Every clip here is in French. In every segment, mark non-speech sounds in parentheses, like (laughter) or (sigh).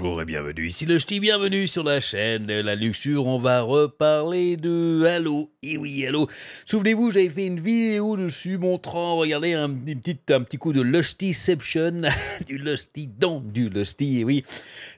bonjour et bienvenue. Ici le bienvenue sur la chaîne de la luxure. On va reparler de Hello. Et oui, Hello. Souvenez-vous, j'avais fait une vidéo dessus montrant, regardez, un, petit un petit coup de Lustyception, (laughs) du Lusty dans du Lusty, et oui.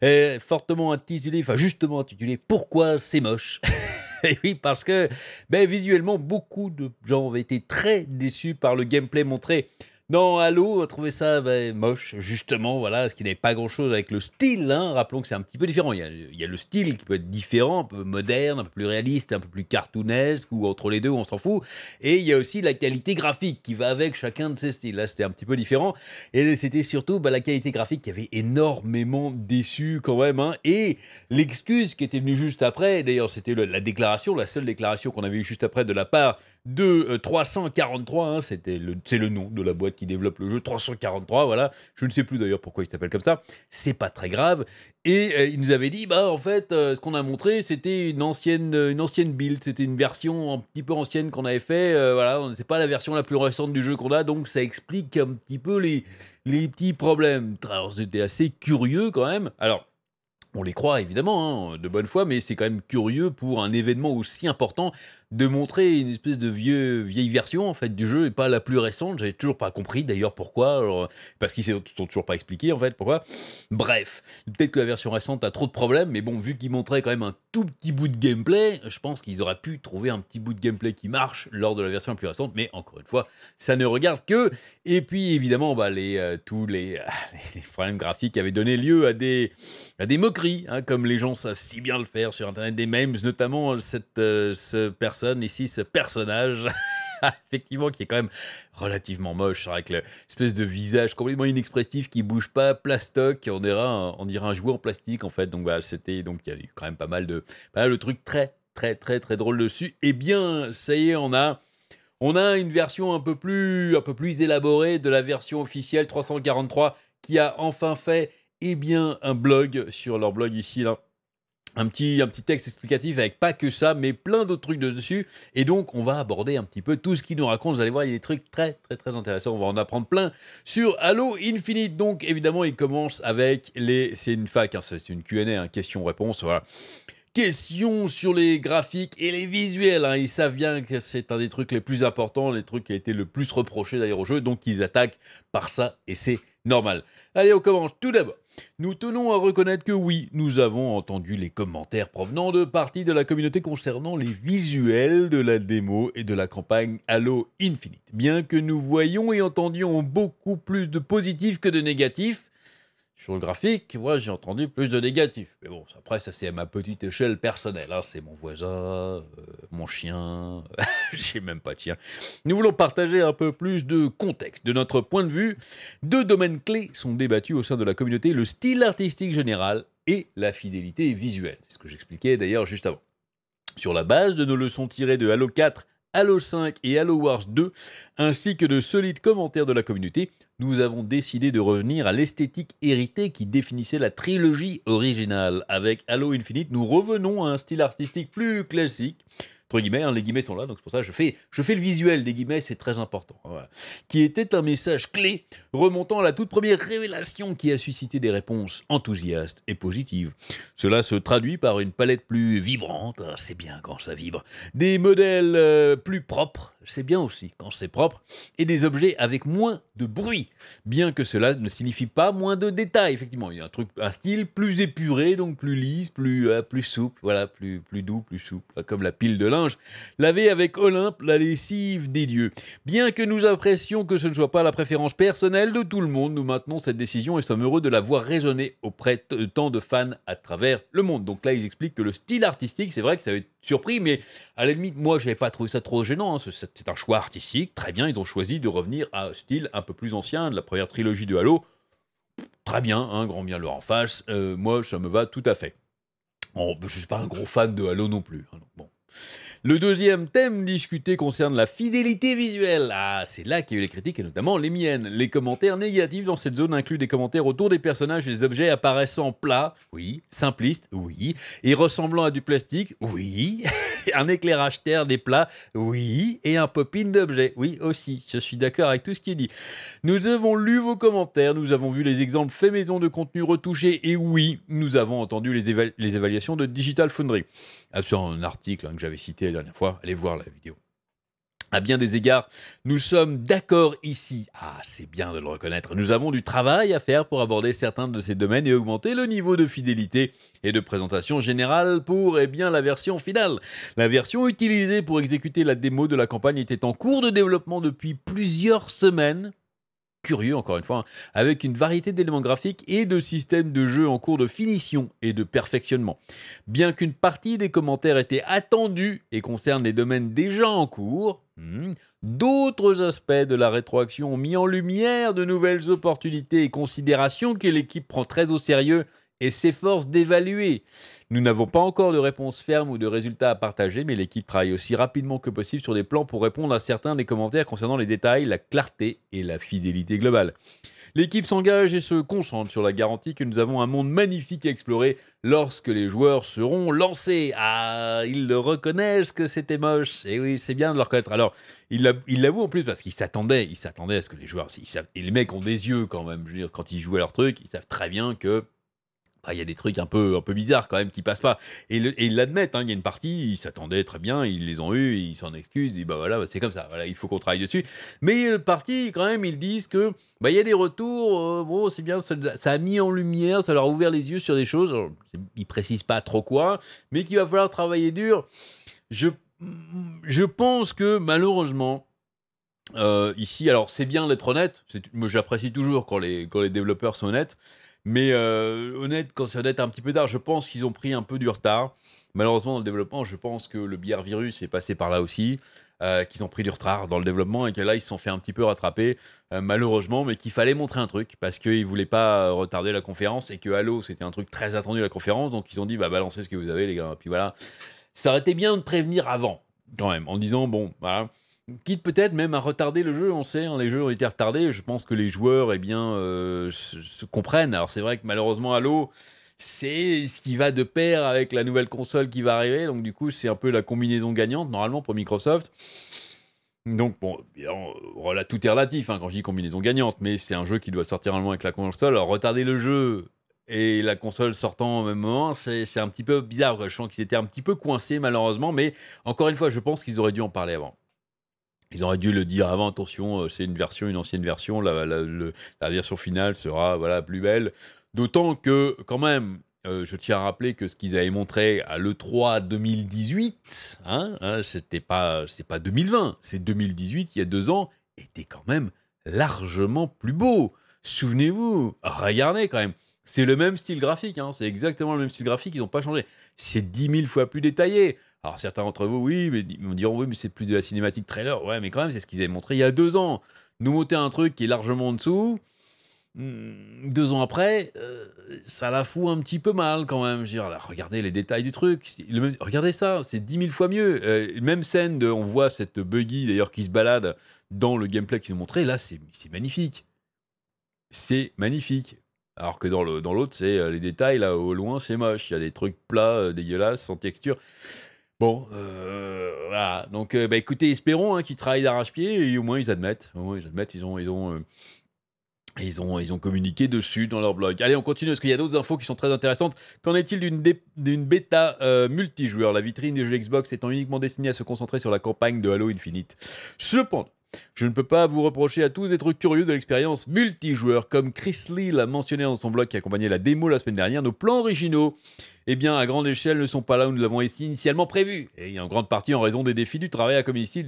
Euh, fortement intitulé, enfin justement intitulé Pourquoi c'est moche (laughs) Et oui, parce que ben, visuellement, beaucoup de gens avaient été très déçus par le gameplay montré. Non, Halo a trouvé ça ben, moche, justement, voilà, ce qui n'avait pas grand-chose avec le style. Hein. Rappelons que c'est un petit peu différent. Il y, a, le style qui peut être différent, un peu moderne, un peu plus réaliste, un peu plus cartoonesque, ou entre les deux, on s'en fout. Et il y a aussi la qualité graphique qui va avec chacun de ces styles. Là, c'était un petit peu différent. Et c'était surtout ben, la qualité graphique qui avait énormément déçu quand même. Hein. Et l'excuse qui était venue juste après, d'ailleurs, c'était la déclaration, la seule déclaration qu'on avait eue juste après de la part de 343, euh, hein, c'était le, c'est le nom de la boîte qui développe le jeu, 343, voilà. Je ne sais plus d'ailleurs pourquoi il s'appelle comme ça, c'est pas très grave. Et euh, il nous avait dit, bah en fait, euh, ce qu'on a montré, c'était une ancienne, une ancienne build, c'était une version un petit peu ancienne qu'on avait fait, voilà, c'est pas la version la plus récente du jeu qu'on a, donc ça explique un petit peu les, les petits problèmes. Alors c'était assez curieux quand même. Alors, on les croit évidemment, hein, de bonne foi, mais c'est quand même curieux pour un événement aussi important de montrer une espèce de vieux, vieille version en fait du jeu et pas la plus récente. J'avais toujours pas compris d'ailleurs pourquoi, parce qu'ils ne sont toujours pas expliqués en fait pourquoi. Bref, peut-être que la version récente a trop de problèmes, mais bon, vu qu'ils montraient quand même un tout petit bout de gameplay, je pense qu'ils auraient pu trouver un petit bout de gameplay qui marche lors de la version la plus récente. Mais encore une fois, ça ne regarde que. Et puis évidemment, bah, les, euh, tous (laughs) les, problèmes graphiques avaient donné lieu à des, à des moqueries, hein, comme les gens savent si bien le faire sur Internet, des memes, notamment cette, euh, ce personnage ici ce personnage. (laughs) effectivement, qui est quand même relativement moche, hein, avec l'espèce de visage complètement inexpressif qui bouge pas, plastoc, on dirait un, on dira un jouet en plastique en fait. Donc bah, c'était donc il y a eu quand même pas mal de pas mal trucs très très très très drôles dessus. Et eh bien ça y est, on a on a une version un peu plus un peu plus élaborée de la version officielle 343 qui a enfin fait eh bien un blog sur leur blog ici là un petit, un petit texte explicatif avec pas que ça, mais plein d'autres trucs dessus. Et donc, on va aborder un petit peu tout ce qu'il nous raconte. Vous allez voir, il y a des trucs très, très, très intéressants. On va en apprendre plein sur Halo Infinite. Donc, évidemment, il commence avec les. C'est une fac, hein, c'est une QA, hein, question-réponse. Voilà question sur les graphiques et les visuels. Hein. Ils savent bien que c'est un des trucs les plus importants, les trucs qui a été le plus reproché d'ailleurs au jeu, donc ils attaquent par ça et c'est normal. Allez, on commence tout d'abord nous tenons à reconnaître que oui, nous avons entendu les commentaires provenant de parties de la communauté concernant les visuels de la démo et de la campagne Halo Infinite. Bien que nous voyions et entendions beaucoup plus de positifs que de négatifs, sur le graphique, moi j'ai entendu plus de négatifs. Mais bon, après ça c'est à ma petite échelle personnelle. Hein. C'est mon voisin, euh, mon chien, (laughs) j'ai même pas de chien. Nous voulons partager un peu plus de contexte. De notre point de vue, deux domaines clés sont débattus au sein de la communauté, le style artistique général et la fidélité visuelle. C'est ce que j'expliquais d'ailleurs juste avant. Sur la base de nos leçons tirées de Halo 4 Halo 5 et Halo Wars 2, ainsi que de solides commentaires de la communauté, nous avons décidé de revenir à l'esthétique héritée qui définissait la trilogie originale. Avec Halo Infinite, nous revenons à un style artistique plus classique, entre guillemets, hein, les guillemets sont là, donc c'est pour ça que je fais, je fais le visuel des guillemets, c'est très important, qui était un message clé remontant à la toute première révélation qui a suscité des réponses enthousiastes et positives. Cela se traduit par une palette plus vibrante, hein, c'est bien quand ça vibre, des modèles euh, plus propres, c'est bien aussi quand c'est propre, et des objets avec moins de bruit, bien que cela ne signifie pas moins de détails. Effectivement, il y a un truc, un style plus épuré, donc plus lisse, plus, euh, plus souple, voilà, plus, plus doux, plus souple, euh, comme la pile de linge lavée avec Olympe, la lessive des dieux. Bien que nous apprécions que ce ne soit pas la préférence personnelle de tout le monde, nous maintenons cette décision et sommes heureux de la voir résonner auprès de tant de fans à travers le monde. Donc là, ils expliquent que le style artistique, c'est vrai que ça va être surpris, mais à la limite, moi, j'avais pas trouvé ça trop gênant. Hein. C'est un choix artistique, très bien. Ils ont choisi de revenir à un style un peu plus ancien de la première trilogie de Halo. Très bien, un hein, grand bien leur en face. Euh, moi, ça me va tout à fait. Bon, je suis pas un gros fan de Halo non plus. Hein, bon. Le deuxième thème discuté concerne la fidélité visuelle. Ah, c'est là qu'il y a eu les critiques et notamment les miennes. Les commentaires négatifs dans cette zone incluent des commentaires autour des personnages et des objets apparaissant plats, oui, simplistes, oui, et ressemblant à du plastique, oui, (laughs) un éclairage terre des plats, oui, et un pop-in d'objets, oui aussi. Je suis d'accord avec tout ce qui est dit. Nous avons lu vos commentaires, nous avons vu les exemples faits maison de contenu retouché et oui, nous avons entendu les, évaluations de Digital Foundry. Ah, sur un article, que j'avais cité la dernière fois. Allez voir la vidéo. À bien des égards, nous sommes d'accord ici. Ah, c'est bien de le reconnaître. Nous avons du travail à faire pour aborder certains de ces domaines et augmenter le niveau de fidélité et de présentation générale pour eh bien, la version finale. La version utilisée pour exécuter la démo de la campagne était en cours de développement depuis plusieurs semaines curieux, encore une fois, hein, avec une variété d'éléments graphiques et de systèmes de jeu en cours de finition et de perfectionnement. Bien qu'une partie des commentaires été attendue et concerne les domaines déjà en cours, hmm, D'autres aspects de la rétroaction ont mis en lumière de nouvelles opportunités et considérations que l'équipe prend très au sérieux et s'efforce d'évaluer. Nous n'avons pas encore de réponse ferme ou de résultats à partager, mais l'équipe travaille aussi rapidement que possible sur des plans pour répondre à certains des commentaires concernant les détails, la clarté et la fidélité globale. L'équipe s'engage et se concentre sur la garantie que nous avons un monde magnifique à explorer lorsque les joueurs seront lancés. Ah, ils le reconnaissent que c'était moche. Et eh oui, c'est bien de le reconnaître. Alors, il l'avoue en plus parce qu'ils s'attendaient. Il s'attendait à ce que les joueurs. Ils savent, et les mecs ont des yeux quand même. Je veux dire, quand ils jouent à leur truc, ils savent très bien que bah, il y a des trucs un peu, un peu bizarres quand même qui passent pas. Et, ils l'admettent, hein, il y a une partie, ils s'attendaient très bien, ils les ont eus, ils s'en excusent, bah voilà, c'est comme ça, voilà, il faut qu'on travaille dessus. Mais une partie quand même, ils disent que bah, il y a des retours, euh, bon, c'est bien, ça, a mis en lumière, ça leur a ouvert les yeux sur des choses, ils ils précisent pas trop quoi, mais qu'il va falloir travailler dur. Je, je pense que malheureusement, euh, ici, alors c'est bien d'être honnête, moi j'apprécie toujours quand les, quand les développeurs sont honnêtes. Mais euh, honnête, quand c'est honnête, un petit peu tard, je pense qu'ils ont pris un peu du retard. Malheureusement, dans le développement, je pense que le bière virus est passé par là aussi, euh, qu'ils ont pris du retard dans le développement et que là, ils se sont fait un petit peu rattraper, euh, malheureusement, mais qu'il fallait montrer un truc parce qu'ils ne voulaient pas euh, retarder la conférence et que Halo, c'était un truc très attendu à la conférence. Donc, ils ont dit, bah, balancez ce que vous avez, les gars. Puis voilà. Ça aurait été bien de prévenir avant, quand même, en disant, bon, voilà quitte peut-être même à retarder le jeu. On sait, hein, les jeux ont été retardés. Je pense que les joueurs, eh bien, euh, se, comprennent. Alors c'est vrai que malheureusement, Halo, c'est ce qui va de pair avec la nouvelle console qui va arriver. Donc du coup, c'est un peu la combinaison gagnante normalement pour Microsoft. Donc bon, euh, tout est relatif hein, quand je dis combinaison gagnante, mais c'est un jeu qui doit sortir normalement avec la console. Alors retarder le jeu et la console sortant au même moment, c'est un petit peu bizarre. Je sens qu'ils étaient un petit peu coincés malheureusement, mais encore une fois, je pense qu'ils auraient dû en parler avant. Ils auraient dû le dire avant, attention, euh, c'est une version, une ancienne version, la, version finale sera voilà, plus belle. D'autant que, quand même, euh, je tiens à rappeler que ce qu'ils avaient montré à l'E3 2018, hein, hein, c'était pas, c'est pas 2020, c'est 2018, il y a deux ans, était quand même largement plus beau. Souvenez-vous, regardez quand même. C'est le même style graphique, hein, c'est exactement le même style graphique, ils n'ont pas changé. C'est 10 000 fois plus détaillé. Alors certains d'entre vous, oui, mais me diront, oui, mais c'est plus de la cinématique trailer. Ouais, mais quand même, c'est ce qu'ils avaient montré il y a deux ans. Nous monter un truc qui est largement en dessous, hmm, deux ans après, euh, ça la fout un petit peu mal quand même. Je veux dire, là, regardez les détails du truc. regardez ça, c'est dix mille fois mieux. Euh, même scène, de, on voit cette buggy d'ailleurs qui se balade dans le gameplay qu'ils ont montré. Là, c'est magnifique. C'est magnifique. Alors que dans l'autre, dans c'est euh, les détails, là, au loin, c'est moche. Il y a des trucs plats, dégueulasses, sans texture. Bon, euh, voilà. Donc, euh, bah, écoutez, espérons hein, qu'ils travaillent d'arrache-pied et au moins ils admettent. Au ils admettent, ils ont, ils ont, euh, ils ont, ils ont communiqué dessus dans leur blog. Allez, on continue parce qu'il y a d'autres infos qui sont très intéressantes. Qu'en est-il d'une, d'une bêta euh, multijoueur La vitrine des jeux Xbox étant uniquement destinée à se concentrer sur la campagne de Halo Infinite. Cependant, je ne peux pas vous reprocher à tous d'être curieux de l'expérience multijoueur. Comme Chris Lee l'a mentionné dans son blog qui accompagnait la démo la semaine dernière, nos plans originaux, eh bien, à grande échelle, ne sont pas là où nous l'avons initialement prévu. Et en grande partie en raison des défis du travail à community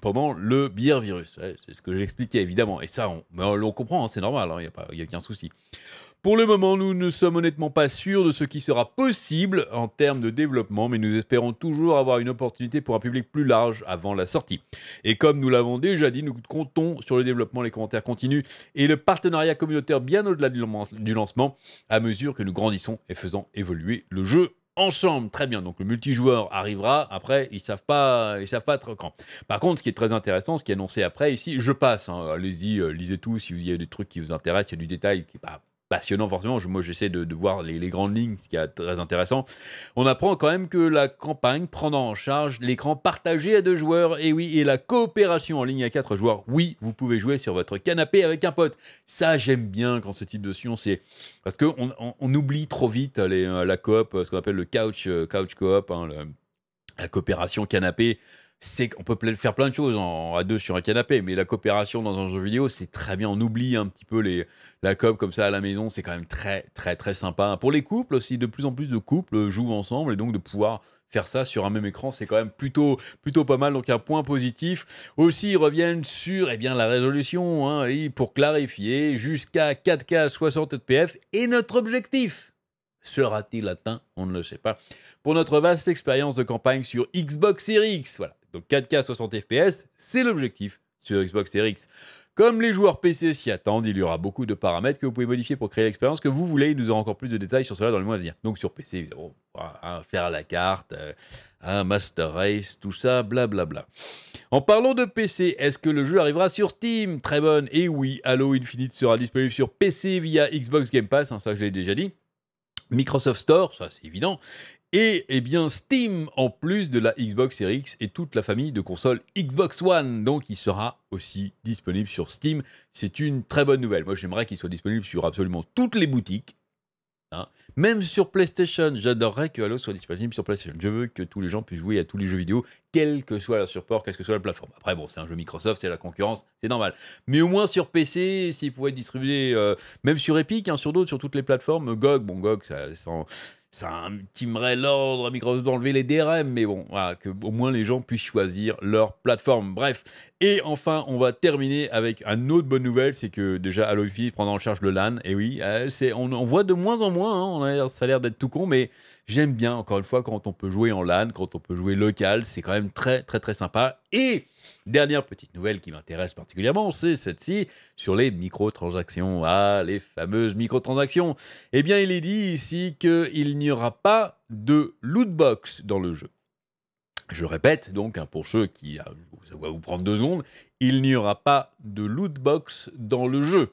pendant le bière virus. c'est ce que j'expliquais, évidemment. Et ça, on, on, comprend, hein, c'est normal, hein, il n'y a, a aucun souci. Pour le moment, nous ne sommes honnêtement pas sûrs de ce qui sera possible en termes de développement, mais nous espérons toujours avoir une opportunité pour un public plus large avant la sortie. Et comme nous l'avons déjà dit, nous comptons sur le développement, les commentaires continus et le partenariat communautaire bien au-delà du lancement à mesure que nous grandissons et faisons évoluer le jeu ensemble. Très bien. Donc le multijoueur arrivera. Après, ils savent pas, ils savent pas trop quand. Par contre, ce qui est très intéressant, ce qui est annoncé après ici, je passe. Hein. Allez-y, euh, lisez tout si vous y a des trucs qui vous intéressent, il y a du détail qui bah, passionnant forcément. moi, j'essaie de, voir les, grandes lignes, ce qui est très intéressant. On apprend quand même que la campagne prend en charge l'écran partagé à deux joueurs, et oui, et la coopération en ligne à quatre joueurs. Oui, vous pouvez jouer sur votre canapé avec un pote. Ça, j'aime bien quand ce type de science c'est parce que oublie trop vite euh, la coop, euh, ce qu'on appelle le couch, euh, couch coop, hein, la coopération canapé on peut faire plein de choses en, à deux sur un canapé, mais la coopération dans un jeu vidéo, c'est très bien. On oublie un petit peu les, la coop comme ça à la maison, c'est quand même très, très, très sympa. Pour les couples aussi, de plus en plus de couples jouent ensemble et donc de pouvoir faire ça sur un même écran, c'est quand même plutôt, plutôt pas mal. Donc un point positif. Aussi, ils reviennent sur eh bien, la résolution hein, et pour clarifier jusqu'à 4K 60 fps. Et notre objectif sera-t-il atteint On ne le sait pas. Pour notre vaste expérience de campagne sur Xbox Series X, voilà, 4K 60 FPS, c'est l'objectif sur Xbox Series X. Comme les joueurs PC s'y attendent, il y aura beaucoup de paramètres que vous pouvez modifier pour créer l'expérience que vous voulez. Il nous aura encore plus de détails sur cela dans les mois à venir. Donc sur PC, évidemment, hein, faire à la carte, euh, un Master Race, tout ça, blablabla. En parlant de PC, est-ce que le jeu arrivera sur Steam Très bonne. Et oui, Halo Infinite sera disponible sur PC via Xbox Game Pass, hein, ça je l'ai déjà dit. Microsoft Store, ça c'est évident, et eh bien Steam en plus de la Xbox Series X et toute la famille de consoles Xbox One. Donc il sera aussi disponible sur Steam. C'est une très bonne nouvelle. Moi j'aimerais qu'il soit disponible sur absolument toutes les boutiques. Hein. Même sur PlayStation, j'adorerais que Halo soit disponible sur PlayStation. Je veux que tous les gens puissent jouer à tous les jeux vidéo, quel que soit leur support, quelle que soit la plateforme. Après, bon, c'est un jeu Microsoft, c'est la concurrence, c'est normal. Mais au moins sur PC, s'il pouvait être distribué, euh, même sur Epic, hein, sur d'autres, sur toutes les plateformes, GOG, bon, GOG, ça, ça intimerait l'ordre à Microsoft d'enlever les DRM, mais bon, voilà, que au moins les gens puissent choisir leur plateforme. Bref, et enfin, on va terminer avec une autre bonne nouvelle, c'est que déjà Halo Infinite prend en charge le LAN. Et oui, euh, on, on voit de moins en moins, hein. on a, ça a l'air d'être tout con, mais J'aime bien, encore une fois, quand on peut jouer en LAN, quand on peut jouer local, c'est quand même très, très, très sympa. Et dernière petite nouvelle qui m'intéresse particulièrement, c'est celle-ci sur les microtransactions. Ah, les fameuses microtransactions. Eh bien, il est dit ici qu'il n'y aura pas de loot box dans le jeu. Je répète, donc, hein, pour ceux qui. Ah, ça va vous prendre deux secondes. Il n'y aura pas de loot box dans le jeu.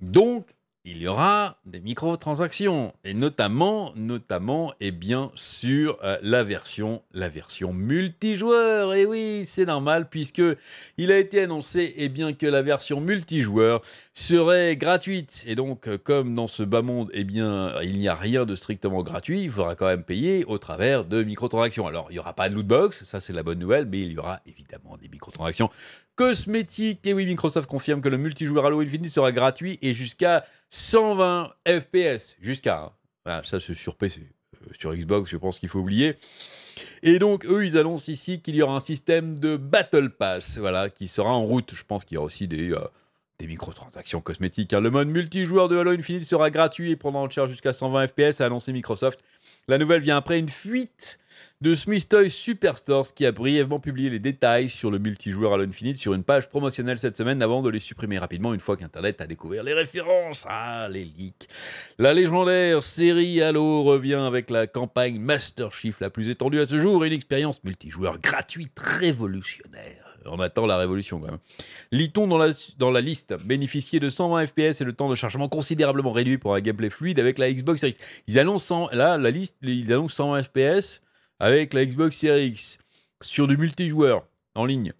Donc, il y aura des microtransactions et notamment, notamment et eh bien sur euh, la version, la version multijoueur. Et eh oui, c'est normal puisque il a été annoncé et eh bien que la version multijoueur serait gratuite. Et donc, euh, comme dans ce bas monde, et bien il n'y a rien de strictement gratuit, il faudra quand même payer au travers de microtransactions. Alors, il n'y aura pas de loot box, ça c'est la bonne nouvelle, mais il y aura évidemment des microtransactions cosmétiques. Et oui, Microsoft confirme que le multijoueur Halo Infinite sera gratuit et jusqu'à 120 FPS. Jusqu'à. Hein. ça, c'est sur PC. Euh, sur Xbox, je pense qu'il faut oublier. Et donc, eux, ils annoncent ici qu'il y aura un système de Battle Pass, voilà, qui sera en route. Je pense qu'il y aura aussi des. Euh, des microtransactions cosmétiques, hein. le mode multijoueur de Halo Infinite sera gratuit et prendra en charge jusqu'à 120 FPS, a annoncé Microsoft. La nouvelle vient après une fuite de Smith Toy Superstores qui a brièvement publié les détails sur le multijoueur Halo Infinite sur une page promotionnelle cette semaine avant de les supprimer rapidement une fois qu'Internet a découvert les références. Ah, les leaks. La légendaire série Halo revient avec la campagne Master Chief la plus étendue à ce jour et une expérience multijoueur gratuite révolutionnaire on attend la révolution quand même. lit dans la, dans la liste Bénéficier de 120 FPS et le temps de chargement considérablement réduit pour un gameplay fluide avec la Xbox Series Ils annoncent, là, la liste, ils annoncent 120 FPS avec la Xbox Series X sur du multijoueur en ligne.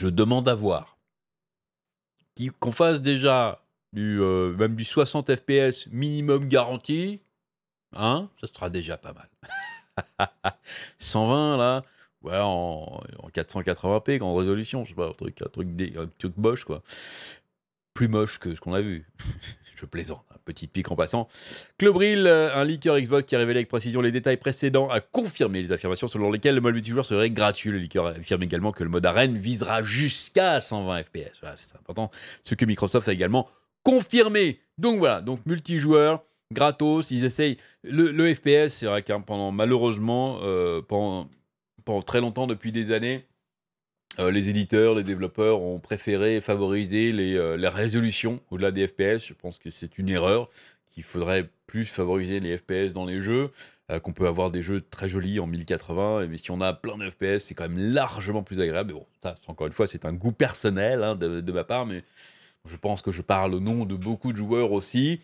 Je demande à voir qu'on fasse déjà du, euh, même du 60 FPS minimum garanti, hein, ça sera déjà pas mal. 120 (laughs) là, ouais en, 480p, en résolution, je sais pas, un truc, un truc, un moche, quoi. Plus moche que ce qu'on a vu. (laughs) je plaisante, un hein, petit pic en passant. Clobril, euh, un leaker Xbox qui a révélé avec précision les détails précédents, a confirmé les affirmations selon lesquelles le mode multijoueur serait gratuit. Le leaker affirme également que le mode arène visera jusqu'à 120 FPS. c'est important. Ce que Microsoft a également confirmé. Donc voilà, donc multijoueur gratos, ils essayent le, le FPS, c'est vrai qu'un pendant malheureusement euh, pendant pendant très longtemps, depuis des années, euh, les éditeurs, les développeurs ont préféré favoriser les, euh, résolutions au-delà des FPS. Je pense que c'est une erreur, qu'il faudrait plus favoriser les FPS dans les jeux, euh, qu'on peut avoir des jeux très jolis en 1080, mais si on a plein de FPS, c'est quand même largement plus agréable. Mais bon, ça, encore une fois, c'est un goût personnel hein, de, ma part, mais je pense que je parle au nom de beaucoup de joueurs aussi,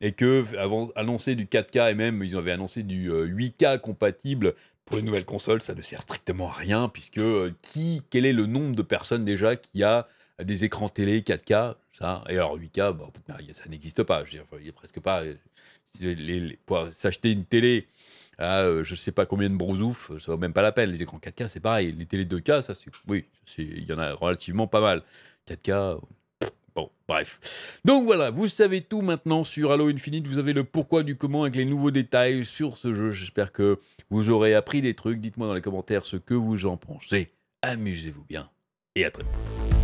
et que avant, annoncer du 4K et même ils avaient annoncé du 8K compatible une nouvelle console, ça ne sert strictement à rien, puisque euh, qui, quel est le nombre de personnes déjà qui a des écrans télé 4K, ça, et alors 8K, bah, ça n'existe pas. Je veux dire, il n'y a presque pas. Euh, les, pour s'acheter une télé à euh, je sais pas combien de brousouf, ça vaut même pas la peine. Les écrans 4K, c'est pareil. Les télé 2K, ça, c'est, oui, il y en a relativement pas mal. 4K, Bon, bref. Donc voilà, vous savez tout maintenant sur Halo Infinite. Vous avez le pourquoi du comment avec les nouveaux détails sur ce jeu. J'espère que vous aurez appris des trucs. Dites-moi dans les commentaires ce que vous en pensez. Amusez-vous bien et à très vite.